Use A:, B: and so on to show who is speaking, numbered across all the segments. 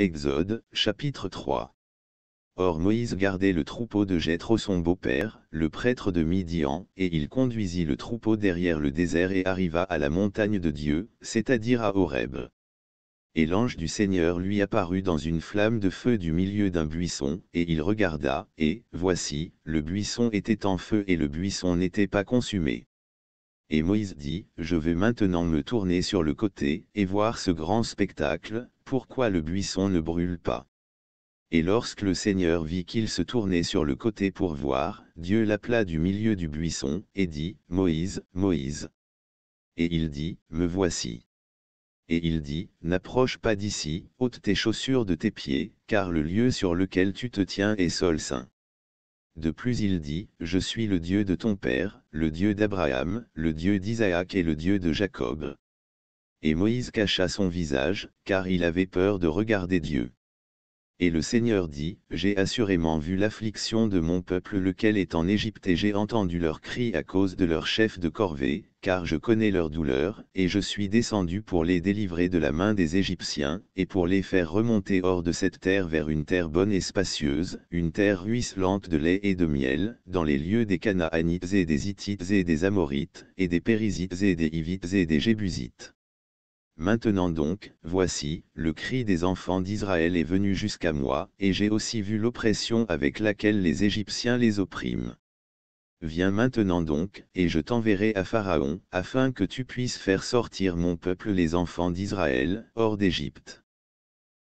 A: Exode, chapitre 3 Or Moïse gardait le troupeau de Jethro son beau-père, le prêtre de Midian, et il conduisit le troupeau derrière le désert et arriva à la montagne de Dieu, c'est-à-dire à Horeb. Et l'ange du Seigneur lui apparut dans une flamme de feu du milieu d'un buisson, et il regarda, et, voici, le buisson était en feu et le buisson n'était pas consumé. Et Moïse dit, Je vais maintenant me tourner sur le côté, et voir ce grand spectacle, pourquoi le buisson ne brûle pas. Et lorsque le Seigneur vit qu'il se tournait sur le côté pour voir, Dieu l'appela du milieu du buisson, et dit, Moïse, Moïse. Et il dit, Me voici. Et il dit, N'approche pas d'ici, ôte tes chaussures de tes pieds, car le lieu sur lequel tu te tiens est sol saint. De plus il dit, Je suis le Dieu de ton père, le Dieu d'Abraham, le Dieu d'Isaac et le Dieu de Jacob. Et Moïse cacha son visage, car il avait peur de regarder Dieu. Et le Seigneur dit, J'ai assurément vu l'affliction de mon peuple lequel est en Égypte et j'ai entendu leurs cris à cause de leur chef de corvée, car je connais leur douleur, et je suis descendu pour les délivrer de la main des Égyptiens, et pour les faire remonter hors de cette terre vers une terre bonne et spacieuse, une terre ruisselante de lait et de miel, dans les lieux des Canaanites et des Hittites et des Amorites, et des Périsites et des Hivites et des Jébusites. Maintenant donc, voici, le cri des enfants d'Israël est venu jusqu'à moi, et j'ai aussi vu l'oppression avec laquelle les Égyptiens les oppriment. Viens maintenant donc, et je t'enverrai à Pharaon, afin que tu puisses faire sortir mon peuple les enfants d'Israël, hors d'Égypte.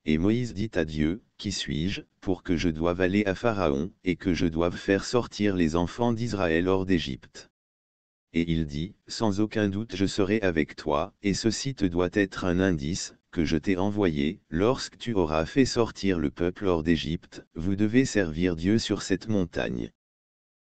A: Et Moïse dit à Dieu, Qui suis-je, pour que je doive aller à Pharaon, et que je doive faire sortir les enfants d'Israël hors d'Égypte et il dit, Sans aucun doute je serai avec toi, et ceci te doit être un indice, que je t'ai envoyé, lorsque tu auras fait sortir le peuple hors d'Égypte, vous devez servir Dieu sur cette montagne.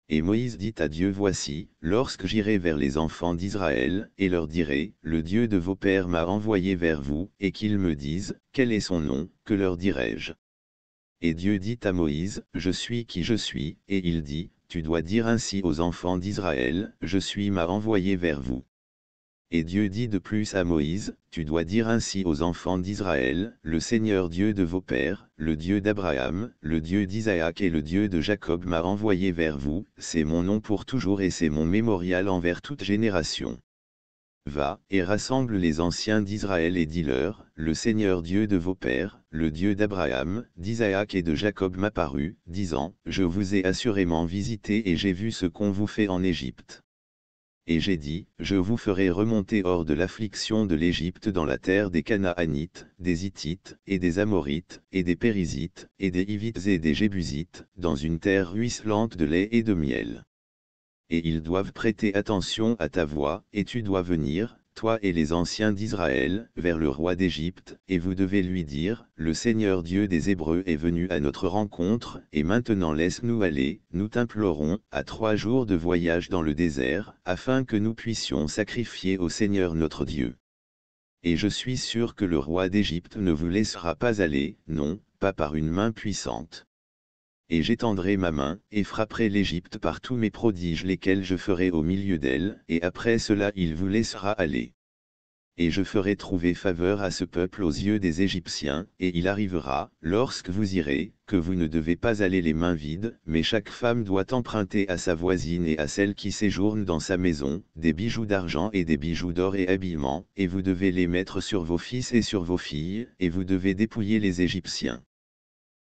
A: Et Moïse dit à Dieu Voici, lorsque j'irai vers les enfants d'Israël, et leur dirai, Le Dieu de vos pères m'a envoyé vers vous, et qu'ils me disent, Quel est son nom, que leur dirai-je Et Dieu dit à Moïse, Je suis qui je suis, et il dit, tu dois dire ainsi aux enfants d'Israël, Je suis m'a renvoyé vers vous. Et Dieu dit de plus à Moïse, Tu dois dire ainsi aux enfants d'Israël, Le Seigneur Dieu de vos pères, le Dieu d'Abraham, le Dieu d'Isaac et le Dieu de Jacob m'a renvoyé vers vous, c'est mon nom pour toujours et c'est mon mémorial envers toute génération. Va, et rassemble les anciens d'Israël et dis-leur, le Seigneur Dieu de vos pères, le Dieu d'Abraham, d'Isaac et de Jacob m'apparut, disant, Je vous ai assurément visité et j'ai vu ce qu'on vous fait en Égypte. Et j'ai dit, Je vous ferai remonter hors de l'affliction de l'Égypte dans la terre des Canaanites, des Hittites, et des Amorites, et des Périsites, et des Hivites et des Jébusites, dans une terre ruisselante de lait et de miel et ils doivent prêter attention à ta voix, et tu dois venir, toi et les anciens d'Israël, vers le roi d'Égypte, et vous devez lui dire, le Seigneur Dieu des Hébreux est venu à notre rencontre, et maintenant laisse-nous aller, nous t'implorons, à trois jours de voyage dans le désert, afin que nous puissions sacrifier au Seigneur notre Dieu. Et je suis sûr que le roi d'Égypte ne vous laissera pas aller, non, pas par une main puissante et j'étendrai ma main, et frapperai l'Égypte par tous mes prodiges lesquels je ferai au milieu d'elle, et après cela il vous laissera aller. Et je ferai trouver faveur à ce peuple aux yeux des Égyptiens, et il arrivera, lorsque vous irez, que vous ne devez pas aller les mains vides, mais chaque femme doit emprunter à sa voisine et à celle qui séjourne dans sa maison, des bijoux d'argent et des bijoux d'or et habillement, et vous devez les mettre sur vos fils et sur vos filles, et vous devez dépouiller les Égyptiens.